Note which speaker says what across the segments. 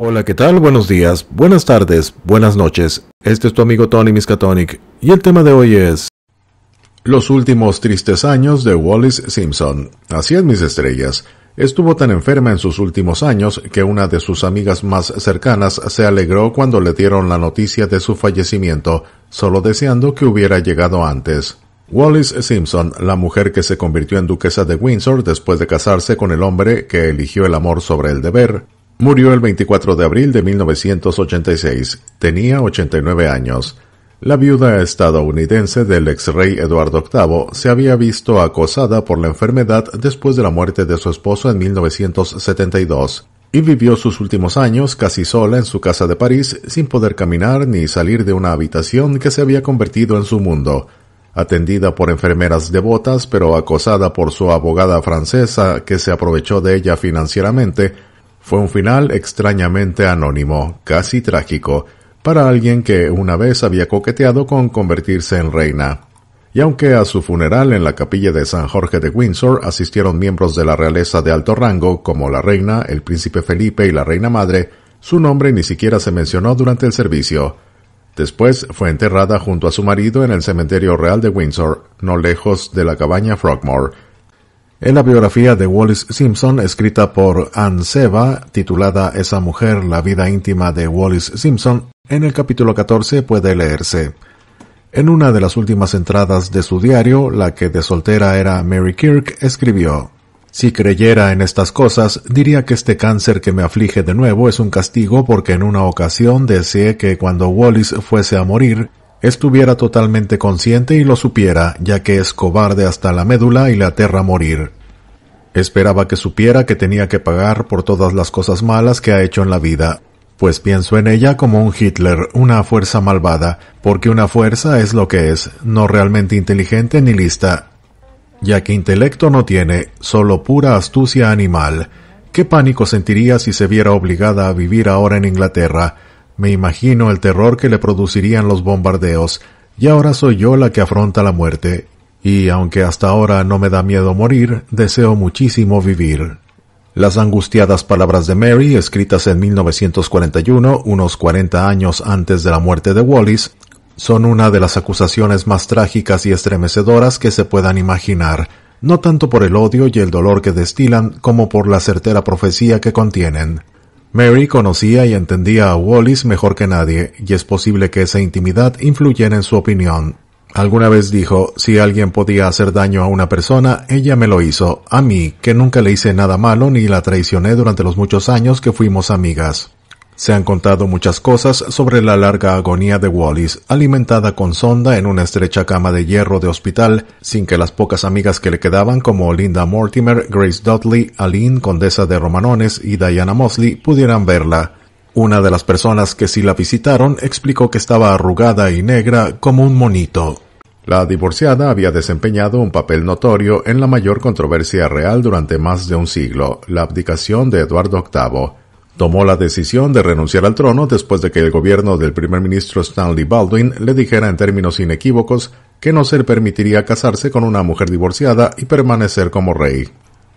Speaker 1: Hola, ¿qué tal? Buenos días, buenas tardes, buenas noches. Este es tu amigo Tony Miskatonic y el tema de hoy es Los últimos tristes años de Wallis Simpson. Así es, mis estrellas. Estuvo tan enferma en sus últimos años que una de sus amigas más cercanas se alegró cuando le dieron la noticia de su fallecimiento, solo deseando que hubiera llegado antes. Wallis Simpson, la mujer que se convirtió en duquesa de Windsor después de casarse con el hombre que eligió el amor sobre el deber, Murió el 24 de abril de 1986. Tenía 89 años. La viuda estadounidense del ex rey Eduardo VIII se había visto acosada por la enfermedad después de la muerte de su esposo en 1972 y vivió sus últimos años casi sola en su casa de París sin poder caminar ni salir de una habitación que se había convertido en su mundo. Atendida por enfermeras devotas pero acosada por su abogada francesa que se aprovechó de ella financieramente, fue un final extrañamente anónimo, casi trágico, para alguien que una vez había coqueteado con convertirse en reina. Y aunque a su funeral en la capilla de San Jorge de Windsor asistieron miembros de la realeza de alto rango como la reina, el príncipe Felipe y la reina madre, su nombre ni siquiera se mencionó durante el servicio. Después fue enterrada junto a su marido en el cementerio real de Windsor, no lejos de la cabaña Frogmore, en la biografía de Wallis Simpson escrita por Anne Seba, titulada Esa mujer, la vida íntima de Wallis Simpson, en el capítulo 14 puede leerse. En una de las últimas entradas de su diario, la que de soltera era Mary Kirk, escribió Si creyera en estas cosas, diría que este cáncer que me aflige de nuevo es un castigo porque en una ocasión deseé que cuando Wallis fuese a morir, estuviera totalmente consciente y lo supiera, ya que es cobarde hasta la médula y le aterra morir. Esperaba que supiera que tenía que pagar por todas las cosas malas que ha hecho en la vida, pues pienso en ella como un Hitler, una fuerza malvada, porque una fuerza es lo que es, no realmente inteligente ni lista, ya que intelecto no tiene, solo pura astucia animal. ¿Qué pánico sentiría si se viera obligada a vivir ahora en Inglaterra? Me imagino el terror que le producirían los bombardeos, y ahora soy yo la que afronta la muerte, y aunque hasta ahora no me da miedo morir, deseo muchísimo vivir. Las angustiadas palabras de Mary, escritas en 1941, unos 40 años antes de la muerte de Wallis, son una de las acusaciones más trágicas y estremecedoras que se puedan imaginar, no tanto por el odio y el dolor que destilan como por la certera profecía que contienen. Mary conocía y entendía a Wallis mejor que nadie, y es posible que esa intimidad influyera en su opinión. Alguna vez dijo, si alguien podía hacer daño a una persona, ella me lo hizo, a mí, que nunca le hice nada malo ni la traicioné durante los muchos años que fuimos amigas. Se han contado muchas cosas sobre la larga agonía de Wallis, alimentada con sonda en una estrecha cama de hierro de hospital, sin que las pocas amigas que le quedaban como Linda Mortimer, Grace Dudley, Aline, condesa de Romanones y Diana Mosley pudieran verla. Una de las personas que sí la visitaron explicó que estaba arrugada y negra como un monito. La divorciada había desempeñado un papel notorio en la mayor controversia real durante más de un siglo, la abdicación de Eduardo VIII tomó la decisión de renunciar al trono después de que el gobierno del primer ministro Stanley Baldwin le dijera en términos inequívocos que no se le permitiría casarse con una mujer divorciada y permanecer como rey.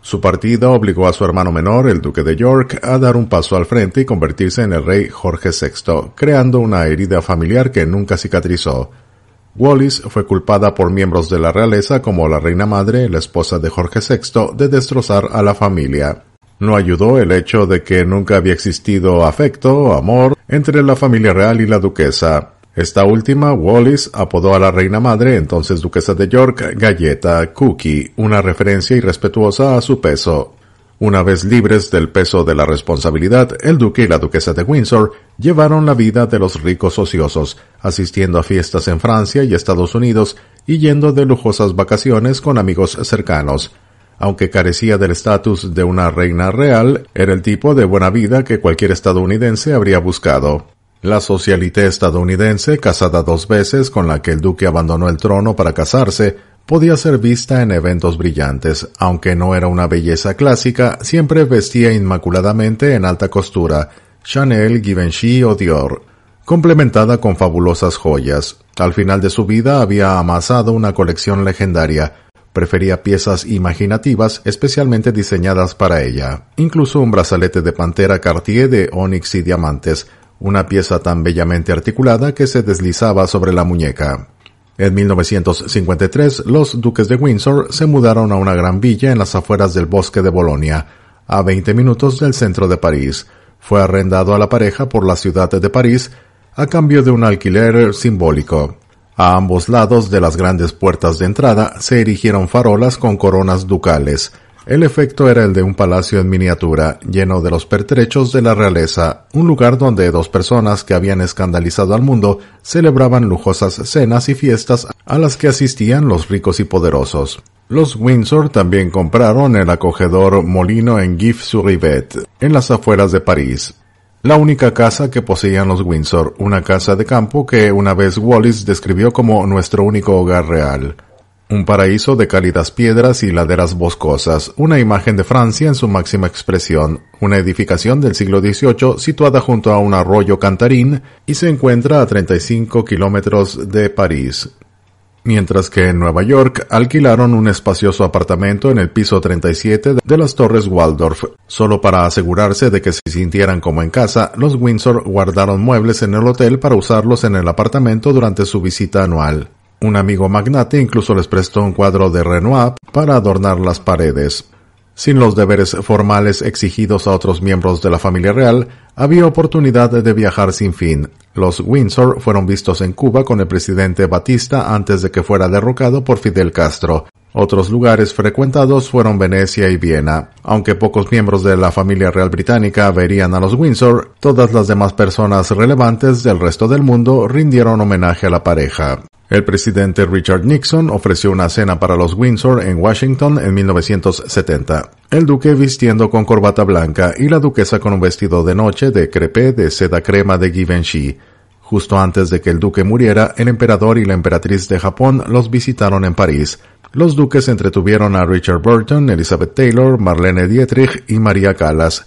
Speaker 1: Su partida obligó a su hermano menor, el duque de York, a dar un paso al frente y convertirse en el rey Jorge VI, creando una herida familiar que nunca cicatrizó. Wallis fue culpada por miembros de la realeza como la reina madre, la esposa de Jorge VI, de destrozar a la familia. No ayudó el hecho de que nunca había existido afecto, o amor, entre la familia real y la duquesa. Esta última, Wallis, apodó a la reina madre, entonces duquesa de York, galleta, cookie, una referencia irrespetuosa a su peso. Una vez libres del peso de la responsabilidad, el duque y la duquesa de Windsor llevaron la vida de los ricos ociosos, asistiendo a fiestas en Francia y Estados Unidos y yendo de lujosas vacaciones con amigos cercanos, aunque carecía del estatus de una reina real, era el tipo de buena vida que cualquier estadounidense habría buscado. La socialité estadounidense, casada dos veces, con la que el duque abandonó el trono para casarse, podía ser vista en eventos brillantes, aunque no era una belleza clásica, siempre vestía inmaculadamente en alta costura, Chanel, Givenchy o Dior, complementada con fabulosas joyas. Al final de su vida había amasado una colección legendaria, Prefería piezas imaginativas especialmente diseñadas para ella, incluso un brazalete de pantera Cartier de ónix y diamantes, una pieza tan bellamente articulada que se deslizaba sobre la muñeca. En 1953, los duques de Windsor se mudaron a una gran villa en las afueras del bosque de Bolonia, a 20 minutos del centro de París. Fue arrendado a la pareja por la ciudad de París a cambio de un alquiler simbólico. A ambos lados de las grandes puertas de entrada se erigieron farolas con coronas ducales. El efecto era el de un palacio en miniatura, lleno de los pertrechos de la realeza, un lugar donde dos personas que habían escandalizado al mundo celebraban lujosas cenas y fiestas a las que asistían los ricos y poderosos. Los Windsor también compraron el acogedor molino en Gif-sur-Yvette, en las afueras de París, la única casa que poseían los Windsor, una casa de campo que una vez Wallis describió como nuestro único hogar real. Un paraíso de cálidas piedras y laderas boscosas, una imagen de Francia en su máxima expresión, una edificación del siglo XVIII situada junto a un arroyo cantarín y se encuentra a 35 kilómetros de París mientras que en Nueva York alquilaron un espacioso apartamento en el piso 37 de las Torres Waldorf. Solo para asegurarse de que se sintieran como en casa, los Windsor guardaron muebles en el hotel para usarlos en el apartamento durante su visita anual. Un amigo magnate incluso les prestó un cuadro de Renoir para adornar las paredes. Sin los deberes formales exigidos a otros miembros de la familia real, había oportunidad de viajar sin fin. Los Windsor fueron vistos en Cuba con el presidente Batista antes de que fuera derrocado por Fidel Castro. Otros lugares frecuentados fueron Venecia y Viena. Aunque pocos miembros de la familia real británica verían a los Windsor, todas las demás personas relevantes del resto del mundo rindieron homenaje a la pareja. El presidente Richard Nixon ofreció una cena para los Windsor en Washington en 1970. El duque vistiendo con corbata blanca y la duquesa con un vestido de noche de crepé de seda crema de Givenchy. Justo antes de que el duque muriera, el emperador y la emperatriz de Japón los visitaron en París. Los duques entretuvieron a Richard Burton, Elizabeth Taylor, Marlene Dietrich y María Callas,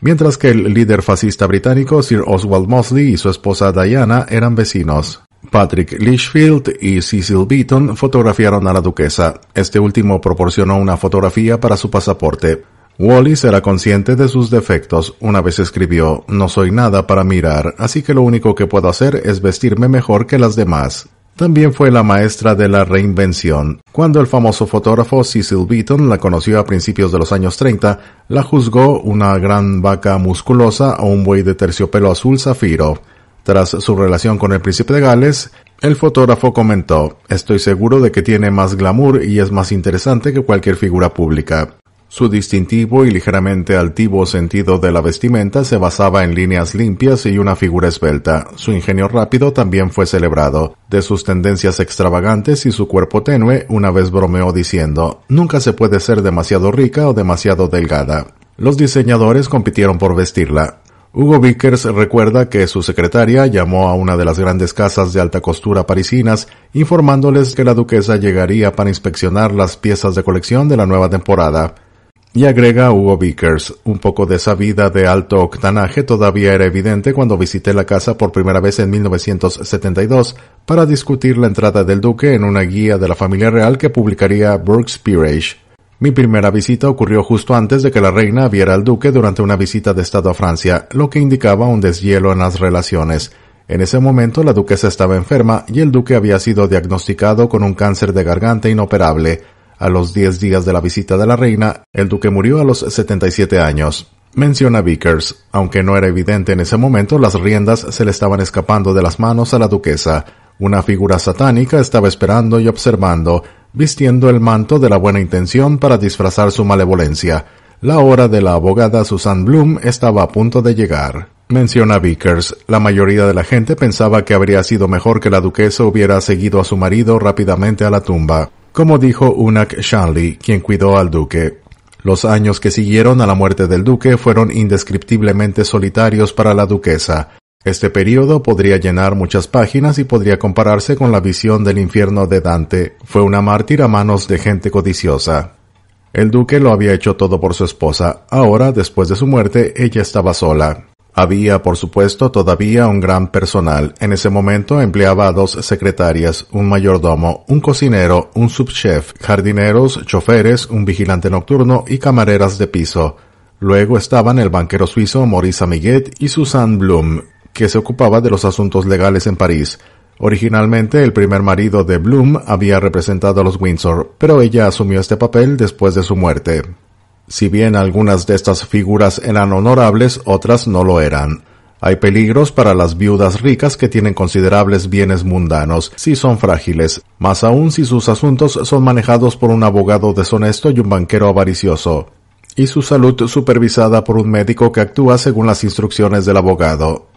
Speaker 1: mientras que el líder fascista británico Sir Oswald Mosley y su esposa Diana eran vecinos. Patrick Lichfield y Cecil Beaton fotografiaron a la duquesa. Este último proporcionó una fotografía para su pasaporte. Wallis era consciente de sus defectos. Una vez escribió, no soy nada para mirar, así que lo único que puedo hacer es vestirme mejor que las demás. También fue la maestra de la reinvención. Cuando el famoso fotógrafo Cecil Beaton la conoció a principios de los años 30, la juzgó una gran vaca musculosa o un buey de terciopelo azul zafiro. Tras su relación con el príncipe de Gales, el fotógrafo comentó, estoy seguro de que tiene más glamour y es más interesante que cualquier figura pública. Su distintivo y ligeramente altivo sentido de la vestimenta se basaba en líneas limpias y una figura esbelta. Su ingenio rápido también fue celebrado. De sus tendencias extravagantes y su cuerpo tenue, una vez bromeó diciendo, nunca se puede ser demasiado rica o demasiado delgada. Los diseñadores compitieron por vestirla. Hugo Vickers recuerda que su secretaria llamó a una de las grandes casas de alta costura parisinas informándoles que la duquesa llegaría para inspeccionar las piezas de colección de la nueva temporada. Y agrega Hugo Vickers, un poco de esa vida de alto octanaje todavía era evidente cuando visité la casa por primera vez en 1972 para discutir la entrada del duque en una guía de la familia real que publicaría Brooks Peerage. Mi primera visita ocurrió justo antes de que la reina viera al duque durante una visita de estado a Francia, lo que indicaba un deshielo en las relaciones. En ese momento la duquesa estaba enferma y el duque había sido diagnosticado con un cáncer de garganta inoperable. A los 10 días de la visita de la reina, el duque murió a los 77 años. Menciona Vickers, aunque no era evidente en ese momento, las riendas se le estaban escapando de las manos a la duquesa. Una figura satánica estaba esperando y observando, vistiendo el manto de la buena intención para disfrazar su malevolencia. La hora de la abogada Susan Bloom estaba a punto de llegar. Menciona Vickers, la mayoría de la gente pensaba que habría sido mejor que la duquesa hubiera seguido a su marido rápidamente a la tumba. Como dijo Unak Shanley, quien cuidó al duque, los años que siguieron a la muerte del duque fueron indescriptiblemente solitarios para la duquesa. Este periodo podría llenar muchas páginas y podría compararse con la visión del infierno de Dante. Fue una mártir a manos de gente codiciosa. El duque lo había hecho todo por su esposa. Ahora, después de su muerte, ella estaba sola. Había, por supuesto, todavía un gran personal. En ese momento empleaba a dos secretarias, un mayordomo, un cocinero, un subchef, jardineros, choferes, un vigilante nocturno y camareras de piso. Luego estaban el banquero suizo Maurice Amiguet y Suzanne Blum, que se ocupaba de los asuntos legales en París. Originalmente el primer marido de Bloom había representado a los Windsor, pero ella asumió este papel después de su muerte. Si bien algunas de estas figuras eran honorables, otras no lo eran. Hay peligros para las viudas ricas que tienen considerables bienes mundanos, si son frágiles, más aún si sus asuntos son manejados por un abogado deshonesto y un banquero avaricioso, y su salud supervisada por un médico que actúa según las instrucciones del abogado.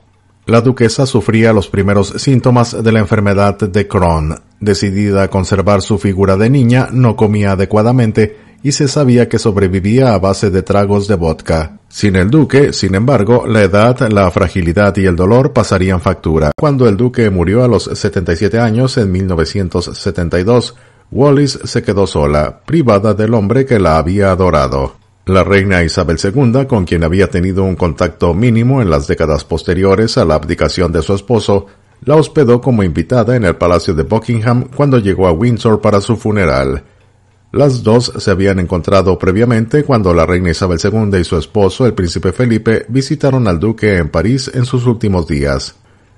Speaker 1: La duquesa sufría los primeros síntomas de la enfermedad de Crohn. Decidida a conservar su figura de niña, no comía adecuadamente y se sabía que sobrevivía a base de tragos de vodka. Sin el duque, sin embargo, la edad, la fragilidad y el dolor pasarían factura. Cuando el duque murió a los 77 años en 1972, Wallis se quedó sola, privada del hombre que la había adorado. La reina Isabel II, con quien había tenido un contacto mínimo en las décadas posteriores a la abdicación de su esposo, la hospedó como invitada en el Palacio de Buckingham cuando llegó a Windsor para su funeral. Las dos se habían encontrado previamente cuando la reina Isabel II y su esposo, el príncipe Felipe, visitaron al duque en París en sus últimos días.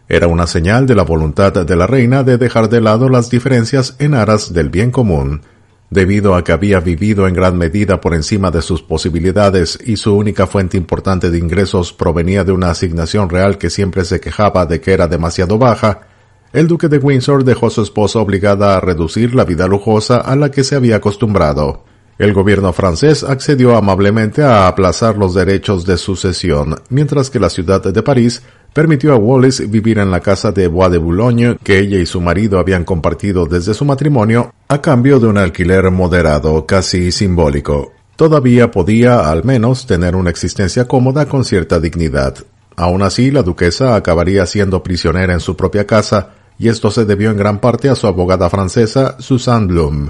Speaker 1: Era una señal de la voluntad de la reina de dejar de lado las diferencias en aras del bien común. Debido a que había vivido en gran medida por encima de sus posibilidades y su única fuente importante de ingresos provenía de una asignación real que siempre se quejaba de que era demasiado baja, el duque de Windsor dejó a su esposa obligada a reducir la vida lujosa a la que se había acostumbrado. El gobierno francés accedió amablemente a aplazar los derechos de sucesión, mientras que la ciudad de París permitió a Wallace vivir en la casa de Bois de Boulogne que ella y su marido habían compartido desde su matrimonio a cambio de un alquiler moderado, casi simbólico. Todavía podía, al menos, tener una existencia cómoda con cierta dignidad. Aun así, la duquesa acabaría siendo prisionera en su propia casa, y esto se debió en gran parte a su abogada francesa, Suzanne Blum.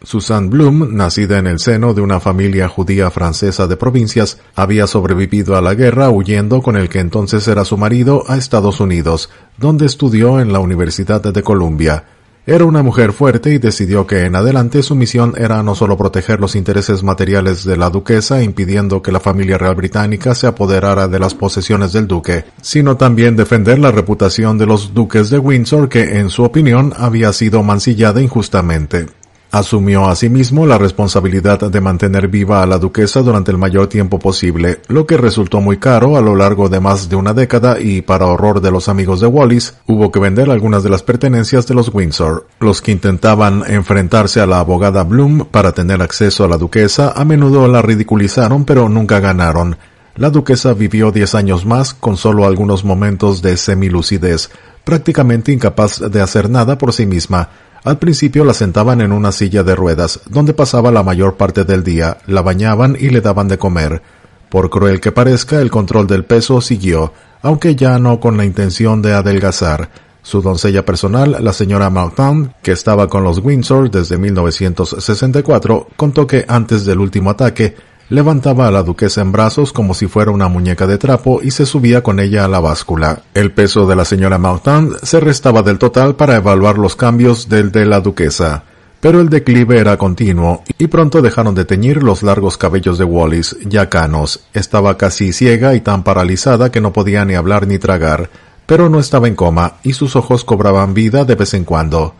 Speaker 1: Suzanne Blum, nacida en el seno de una familia judía francesa de provincias, había sobrevivido a la guerra huyendo con el que entonces era su marido a Estados Unidos, donde estudió en la Universidad de Columbia. Era una mujer fuerte y decidió que en adelante su misión era no solo proteger los intereses materiales de la duquesa, impidiendo que la familia real británica se apoderara de las posesiones del duque, sino también defender la reputación de los duques de Windsor que, en su opinión, había sido mancillada injustamente. Asumió asimismo la responsabilidad de mantener viva a la duquesa durante el mayor tiempo posible, lo que resultó muy caro a lo largo de más de una década y, para horror de los amigos de Wallis, hubo que vender algunas de las pertenencias de los Windsor. Los que intentaban enfrentarse a la abogada Bloom para tener acceso a la duquesa a menudo la ridiculizaron pero nunca ganaron. La duquesa vivió diez años más con solo algunos momentos de semilucidez, prácticamente incapaz de hacer nada por sí misma, al principio la sentaban en una silla de ruedas, donde pasaba la mayor parte del día, la bañaban y le daban de comer. Por cruel que parezca, el control del peso siguió, aunque ya no con la intención de adelgazar. Su doncella personal, la señora Martin, que estaba con los Windsor desde 1964, contó que antes del último ataque, Levantaba a la duquesa en brazos como si fuera una muñeca de trapo y se subía con ella a la báscula. El peso de la señora Mountain se restaba del total para evaluar los cambios del de la duquesa. Pero el declive era continuo y pronto dejaron de teñir los largos cabellos de Wallis, ya canos. Estaba casi ciega y tan paralizada que no podía ni hablar ni tragar, pero no estaba en coma y sus ojos cobraban vida de vez en cuando.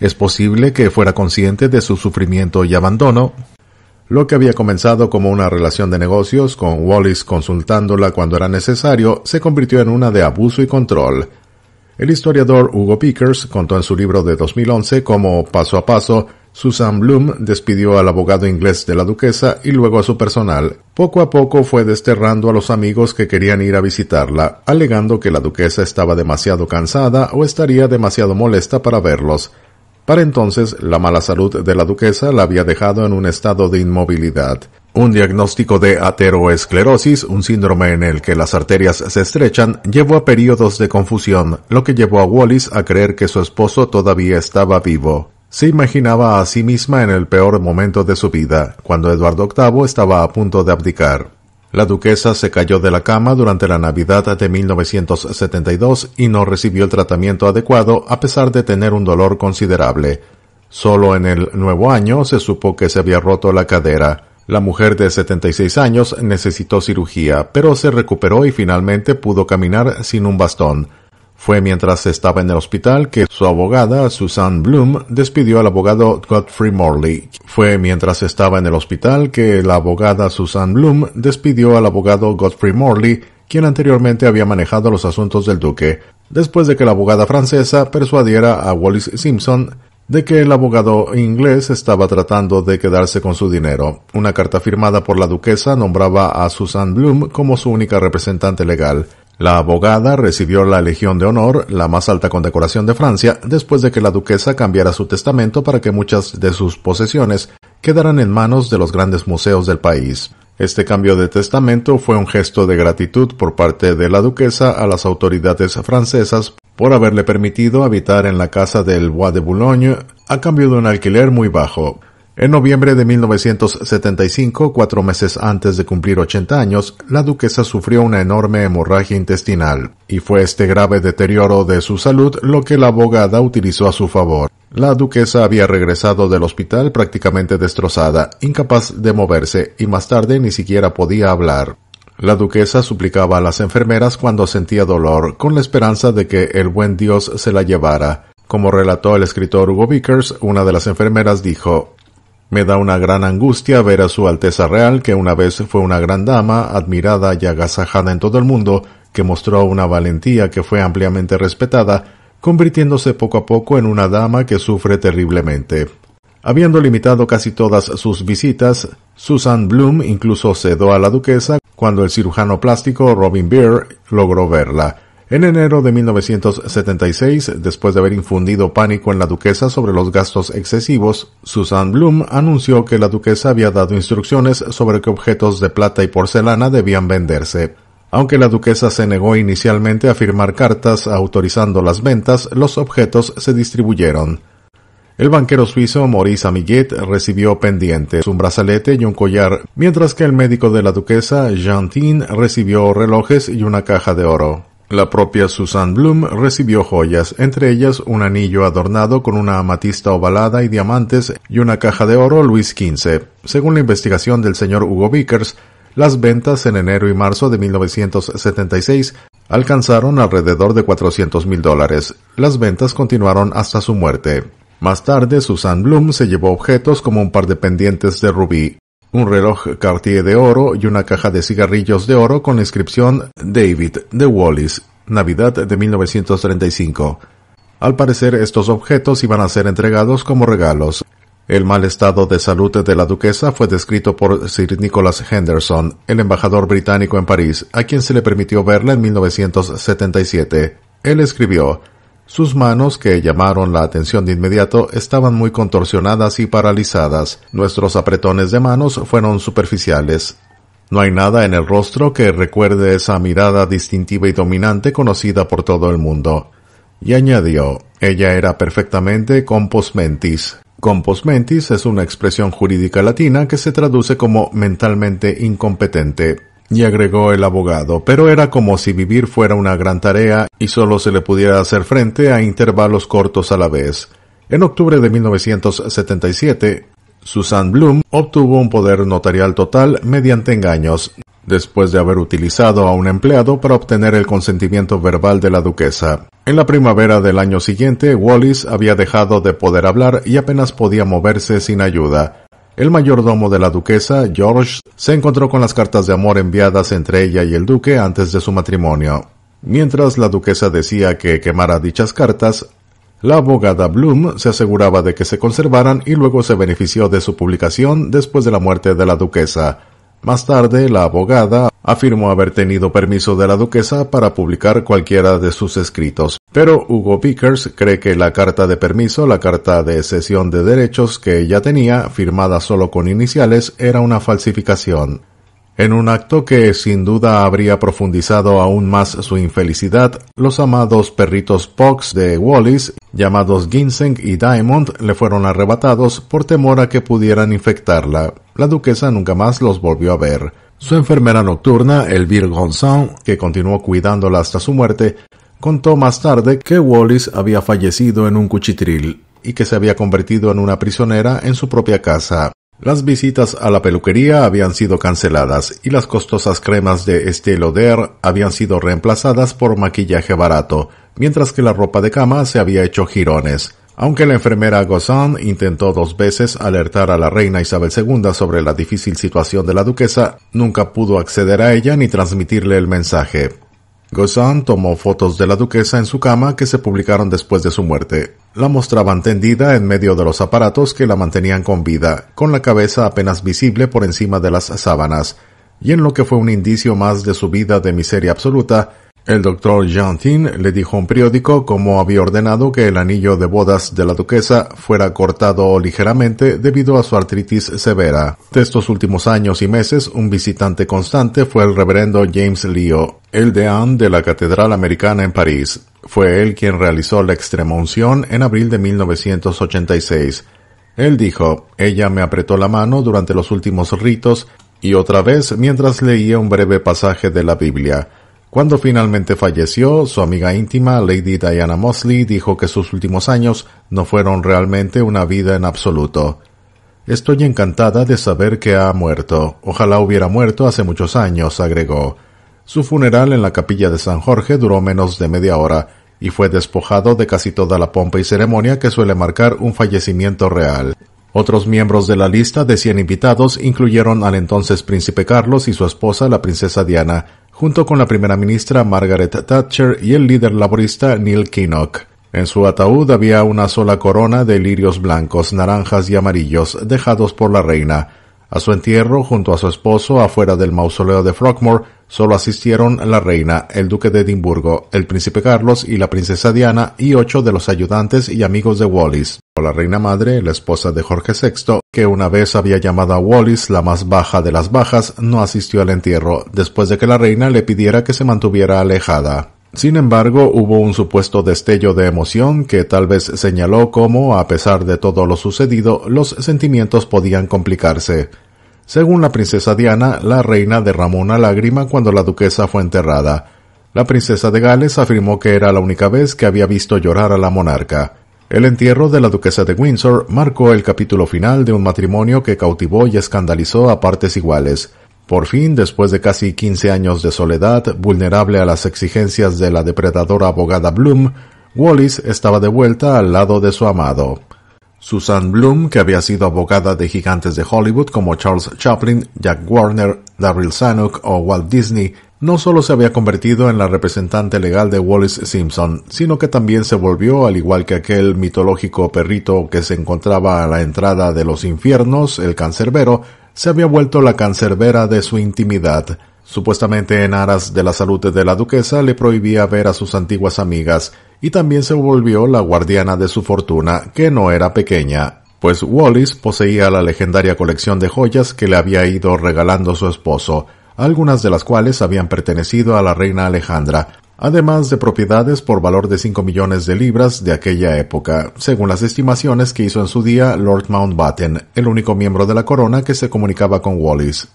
Speaker 1: Es posible que fuera consciente de su sufrimiento y abandono, lo que había comenzado como una relación de negocios, con Wallis consultándola cuando era necesario, se convirtió en una de abuso y control. El historiador Hugo Pickers contó en su libro de 2011 cómo, paso a paso, Susan Bloom despidió al abogado inglés de la duquesa y luego a su personal. Poco a poco fue desterrando a los amigos que querían ir a visitarla, alegando que la duquesa estaba demasiado cansada o estaría demasiado molesta para verlos. Para entonces, la mala salud de la duquesa la había dejado en un estado de inmovilidad. Un diagnóstico de ateroesclerosis, un síndrome en el que las arterias se estrechan, llevó a periodos de confusión, lo que llevó a Wallis a creer que su esposo todavía estaba vivo. Se imaginaba a sí misma en el peor momento de su vida, cuando Eduardo VIII estaba a punto de abdicar. La duquesa se cayó de la cama durante la Navidad de 1972 y no recibió el tratamiento adecuado a pesar de tener un dolor considerable. Solo en el nuevo año se supo que se había roto la cadera. La mujer de 76 años necesitó cirugía, pero se recuperó y finalmente pudo caminar sin un bastón. Fue mientras estaba en el hospital que su abogada, Susan Bloom, despidió al abogado Godfrey Morley. Fue mientras estaba en el hospital que la abogada Susan Bloom despidió al abogado Godfrey Morley, quien anteriormente había manejado los asuntos del duque, después de que la abogada francesa persuadiera a Wallis Simpson de que el abogado inglés estaba tratando de quedarse con su dinero. Una carta firmada por la duquesa nombraba a Susan Bloom como su única representante legal. La abogada recibió la Legión de Honor, la más alta condecoración de Francia, después de que la duquesa cambiara su testamento para que muchas de sus posesiones quedaran en manos de los grandes museos del país. Este cambio de testamento fue un gesto de gratitud por parte de la duquesa a las autoridades francesas por haberle permitido habitar en la casa del Bois de Boulogne a cambio de un alquiler muy bajo. En noviembre de 1975, cuatro meses antes de cumplir 80 años, la duquesa sufrió una enorme hemorragia intestinal, y fue este grave deterioro de su salud lo que la abogada utilizó a su favor. La duquesa había regresado del hospital prácticamente destrozada, incapaz de moverse, y más tarde ni siquiera podía hablar. La duquesa suplicaba a las enfermeras cuando sentía dolor, con la esperanza de que el buen Dios se la llevara. Como relató el escritor Hugo Vickers, una de las enfermeras dijo, me da una gran angustia ver a Su Alteza Real, que una vez fue una gran dama, admirada y agasajada en todo el mundo, que mostró una valentía que fue ampliamente respetada, convirtiéndose poco a poco en una dama que sufre terriblemente. Habiendo limitado casi todas sus visitas, Susan Bloom incluso cedó a la duquesa cuando el cirujano plástico Robin Beer logró verla. En enero de 1976, después de haber infundido pánico en la duquesa sobre los gastos excesivos, Susan Bloom anunció que la duquesa había dado instrucciones sobre qué objetos de plata y porcelana debían venderse. Aunque la duquesa se negó inicialmente a firmar cartas autorizando las ventas, los objetos se distribuyeron. El banquero suizo Maurice Amiguet recibió pendientes, un brazalete y un collar, mientras que el médico de la duquesa, Jean Tin, recibió relojes y una caja de oro. La propia Susan Bloom recibió joyas, entre ellas un anillo adornado con una amatista ovalada y diamantes y una caja de oro Luis XV. Según la investigación del señor Hugo Vickers, las ventas en enero y marzo de 1976 alcanzaron alrededor de 400 mil dólares. Las ventas continuaron hasta su muerte. Más tarde, Susan Bloom se llevó objetos como un par de pendientes de rubí, un reloj Cartier de oro y una caja de cigarrillos de oro con la inscripción David de Wallis, Navidad de 1935. Al parecer estos objetos iban a ser entregados como regalos. El mal estado de salud de la duquesa fue descrito por Sir Nicholas Henderson, el embajador británico en París, a quien se le permitió verla en 1977. Él escribió sus manos, que llamaron la atención de inmediato, estaban muy contorsionadas y paralizadas. Nuestros apretones de manos fueron superficiales. No hay nada en el rostro que recuerde esa mirada distintiva y dominante conocida por todo el mundo. Y añadió, ella era perfectamente compos mentis. Compos mentis es una expresión jurídica latina que se traduce como mentalmente incompetente y agregó el abogado, pero era como si vivir fuera una gran tarea y solo se le pudiera hacer frente a intervalos cortos a la vez. En octubre de 1977, Susan Bloom obtuvo un poder notarial total mediante engaños, después de haber utilizado a un empleado para obtener el consentimiento verbal de la duquesa. En la primavera del año siguiente, Wallis había dejado de poder hablar y apenas podía moverse sin ayuda. El mayordomo de la duquesa, George, se encontró con las cartas de amor enviadas entre ella y el duque antes de su matrimonio. Mientras la duquesa decía que quemara dichas cartas, la abogada Bloom se aseguraba de que se conservaran y luego se benefició de su publicación después de la muerte de la duquesa. Más tarde, la abogada afirmó haber tenido permiso de la duquesa para publicar cualquiera de sus escritos, pero Hugo Vickers cree que la carta de permiso, la carta de cesión de derechos que ella tenía, firmada solo con iniciales, era una falsificación. En un acto que sin duda habría profundizado aún más su infelicidad, los amados perritos Pox de Wallis, llamados Ginseng y Diamond, le fueron arrebatados por temor a que pudieran infectarla. La duquesa nunca más los volvió a ver. Su enfermera nocturna, Elvir Gonson, que continuó cuidándola hasta su muerte, contó más tarde que Wallis había fallecido en un cuchitril y que se había convertido en una prisionera en su propia casa. Las visitas a la peluquería habían sido canceladas y las costosas cremas de Estée Lauder habían sido reemplazadas por maquillaje barato, mientras que la ropa de cama se había hecho jirones. Aunque la enfermera Gozan intentó dos veces alertar a la reina Isabel II sobre la difícil situación de la duquesa, nunca pudo acceder a ella ni transmitirle el mensaje. Gossan tomó fotos de la duquesa en su cama que se publicaron después de su muerte. La mostraban tendida en medio de los aparatos que la mantenían con vida, con la cabeza apenas visible por encima de las sábanas, y en lo que fue un indicio más de su vida de miseria absoluta, el doctor Tin le dijo a un periódico cómo había ordenado que el anillo de bodas de la duquesa fuera cortado ligeramente debido a su artritis severa. De estos últimos años y meses, un visitante constante fue el reverendo James Leo, el deán de la Catedral Americana en París. Fue él quien realizó la unción en abril de 1986. Él dijo, ella me apretó la mano durante los últimos ritos y otra vez mientras leía un breve pasaje de la Biblia. Cuando finalmente falleció, su amiga íntima, Lady Diana Mosley, dijo que sus últimos años no fueron realmente una vida en absoluto. Estoy encantada de saber que ha muerto. Ojalá hubiera muerto hace muchos años, agregó. Su funeral en la capilla de San Jorge duró menos de media hora y fue despojado de casi toda la pompa y ceremonia que suele marcar un fallecimiento real. Otros miembros de la lista de 100 invitados incluyeron al entonces príncipe Carlos y su esposa la princesa Diana, junto con la primera ministra Margaret Thatcher y el líder laborista Neil Kinnock. En su ataúd había una sola corona de lirios blancos, naranjas y amarillos dejados por la reina, a su entierro, junto a su esposo, afuera del mausoleo de Frogmore, solo asistieron la reina, el duque de Edimburgo, el príncipe Carlos y la princesa Diana y ocho de los ayudantes y amigos de Wallis. La reina madre, la esposa de Jorge VI, que una vez había llamado a Wallis la más baja de las bajas, no asistió al entierro, después de que la reina le pidiera que se mantuviera alejada. Sin embargo, hubo un supuesto destello de emoción que tal vez señaló cómo, a pesar de todo lo sucedido, los sentimientos podían complicarse. Según la princesa Diana, la reina derramó una lágrima cuando la duquesa fue enterrada. La princesa de Gales afirmó que era la única vez que había visto llorar a la monarca. El entierro de la duquesa de Windsor marcó el capítulo final de un matrimonio que cautivó y escandalizó a partes iguales. Por fin, después de casi 15 años de soledad, vulnerable a las exigencias de la depredadora abogada Bloom, Wallis estaba de vuelta al lado de su amado. Susan Bloom, que había sido abogada de gigantes de Hollywood como Charles Chaplin, Jack Warner, Daryl Zanuck o Walt Disney, no solo se había convertido en la representante legal de Wallis Simpson, sino que también se volvió, al igual que aquel mitológico perrito que se encontraba a la entrada de los infiernos, el cancerbero, se había vuelto la cancerbera de su intimidad. Supuestamente en aras de la salud de la duquesa le prohibía ver a sus antiguas amigas y también se volvió la guardiana de su fortuna, que no era pequeña, pues Wallis poseía la legendaria colección de joyas que le había ido regalando su esposo, algunas de las cuales habían pertenecido a la reina Alejandra, además de propiedades por valor de 5 millones de libras de aquella época, según las estimaciones que hizo en su día Lord Mountbatten, el único miembro de la corona que se comunicaba con Wallis.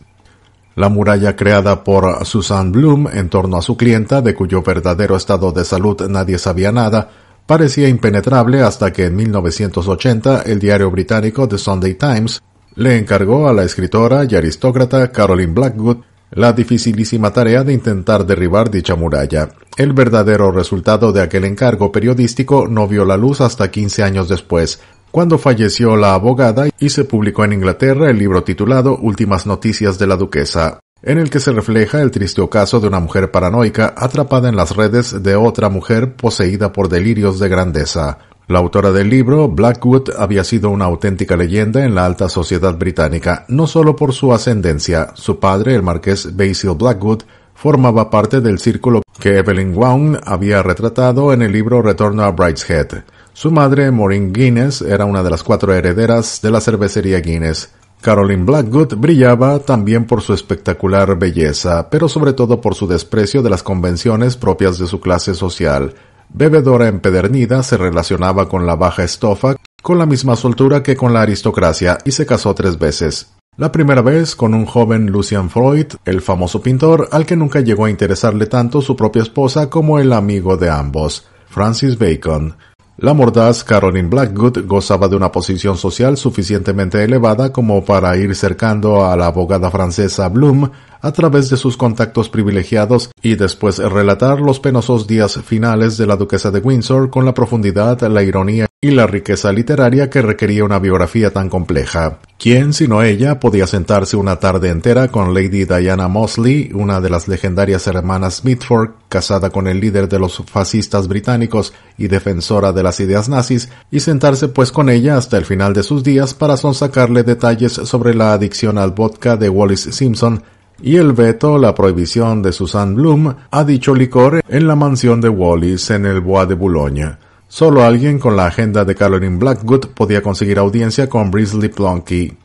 Speaker 1: La muralla creada por Susan Bloom en torno a su clienta, de cuyo verdadero estado de salud nadie sabía nada, parecía impenetrable hasta que en 1980 el diario británico The Sunday Times le encargó a la escritora y aristócrata Caroline Blackwood la dificilísima tarea de intentar derribar dicha muralla. El verdadero resultado de aquel encargo periodístico no vio la luz hasta 15 años después, cuando falleció la abogada y se publicó en Inglaterra el libro titulado Últimas Noticias de la Duquesa, en el que se refleja el triste caso de una mujer paranoica atrapada en las redes de otra mujer poseída por delirios de grandeza. La autora del libro, Blackwood, había sido una auténtica leyenda en la alta sociedad británica, no solo por su ascendencia, su padre, el marqués Basil Blackwood, formaba parte del círculo que Evelyn Waugh había retratado en el libro Retorno a Brideshead. Su madre, Maureen Guinness, era una de las cuatro herederas de la cervecería Guinness. Caroline Blackwood brillaba también por su espectacular belleza, pero sobre todo por su desprecio de las convenciones propias de su clase social bebedora empedernida, se relacionaba con la baja estofa con la misma soltura que con la aristocracia y se casó tres veces. La primera vez con un joven Lucian Freud, el famoso pintor al que nunca llegó a interesarle tanto su propia esposa como el amigo de ambos, Francis Bacon. La mordaz Caroline Blackwood gozaba de una posición social suficientemente elevada como para ir cercando a la abogada francesa Bloom a través de sus contactos privilegiados y después relatar los penosos días finales de la duquesa de Windsor con la profundidad, la ironía y la riqueza literaria que requería una biografía tan compleja. ¿Quién sino ella podía sentarse una tarde entera con Lady Diana Mosley, una de las legendarias hermanas Mitford, casada con el líder de los fascistas británicos y defensora de las ideas nazis, y sentarse pues con ella hasta el final de sus días para sonsacarle detalles sobre la adicción al vodka de Wallis Simpson, y el veto la prohibición de Susan Bloom a dicho licor en la mansión de Wallis en el Bois de Boulogne. Solo alguien con la agenda de Caroline Blackwood podía conseguir audiencia con Brisley Plonkey,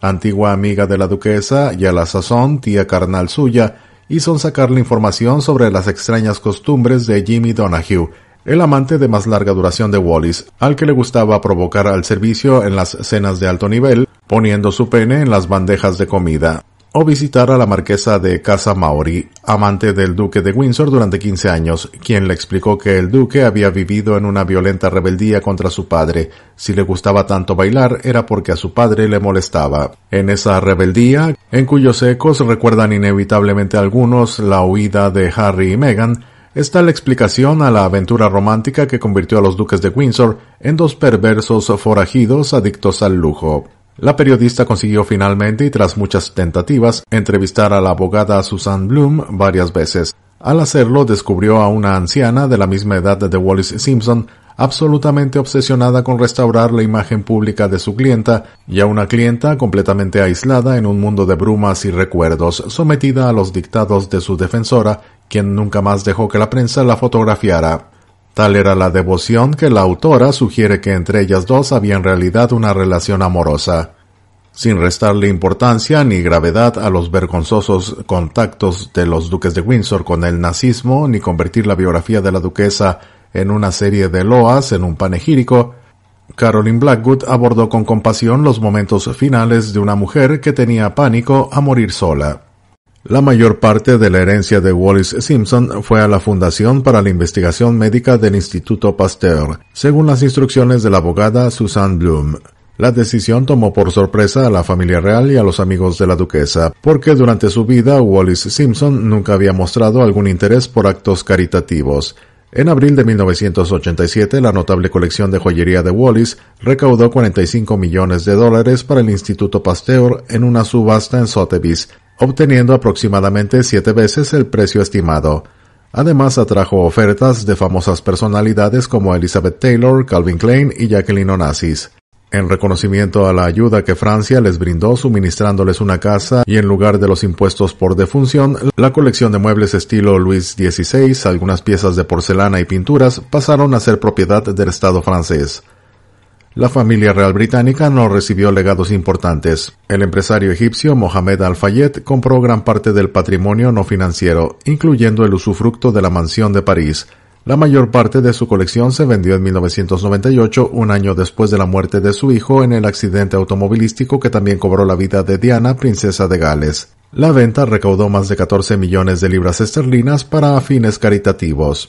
Speaker 1: antigua amiga de la duquesa y a la sazón tía carnal suya, hizo sacar la información sobre las extrañas costumbres de Jimmy Donahue, el amante de más larga duración de Wallis, al que le gustaba provocar al servicio en las cenas de alto nivel, poniendo su pene en las bandejas de comida o visitar a la marquesa de Casa Maori, amante del duque de Windsor durante 15 años, quien le explicó que el duque había vivido en una violenta rebeldía contra su padre. Si le gustaba tanto bailar era porque a su padre le molestaba. En esa rebeldía, en cuyos ecos recuerdan inevitablemente algunos la huida de Harry y Meghan, está la explicación a la aventura romántica que convirtió a los duques de Windsor en dos perversos forajidos adictos al lujo. La periodista consiguió finalmente y tras muchas tentativas entrevistar a la abogada Susan Bloom varias veces. Al hacerlo descubrió a una anciana de la misma edad de Wallis Simpson absolutamente obsesionada con restaurar la imagen pública de su clienta y a una clienta completamente aislada en un mundo de brumas y recuerdos, sometida a los dictados de su defensora, quien nunca más dejó que la prensa la fotografiara. Tal era la devoción que la autora sugiere que entre ellas dos había en realidad una relación amorosa, sin restarle importancia ni gravedad a los vergonzosos contactos de los duques de Windsor con el nazismo, ni convertir la biografía de la duquesa en una serie de loas, en un panegírico, Caroline Blackwood abordó con compasión los momentos finales de una mujer que tenía pánico a morir sola. La mayor parte de la herencia de Wallis Simpson fue a la Fundación para la Investigación Médica del Instituto Pasteur, según las instrucciones de la abogada Susan Bloom. La decisión tomó por sorpresa a la familia real y a los amigos de la duquesa, porque durante su vida Wallis Simpson nunca había mostrado algún interés por actos caritativos. En abril de 1987, la notable colección de joyería de Wallis recaudó 45 millones de dólares para el Instituto Pasteur en una subasta en Sotheby's, obteniendo aproximadamente siete veces el precio estimado. Además atrajo ofertas de famosas personalidades como Elizabeth Taylor, Calvin Klein y Jacqueline Onassis. En reconocimiento a la ayuda que Francia les brindó suministrándoles una casa y en lugar de los impuestos por defunción, la colección de muebles estilo Luis XVI, algunas piezas de porcelana y pinturas pasaron a ser propiedad del Estado francés. La familia real británica no recibió legados importantes. El empresario egipcio Mohamed Al-Fayed compró gran parte del patrimonio no financiero, incluyendo el usufructo de la mansión de París. La mayor parte de su colección se vendió en 1998, un año después de la muerte de su hijo en el accidente automovilístico que también cobró la vida de Diana, princesa de Gales. La venta recaudó más de 14 millones de libras esterlinas para fines caritativos.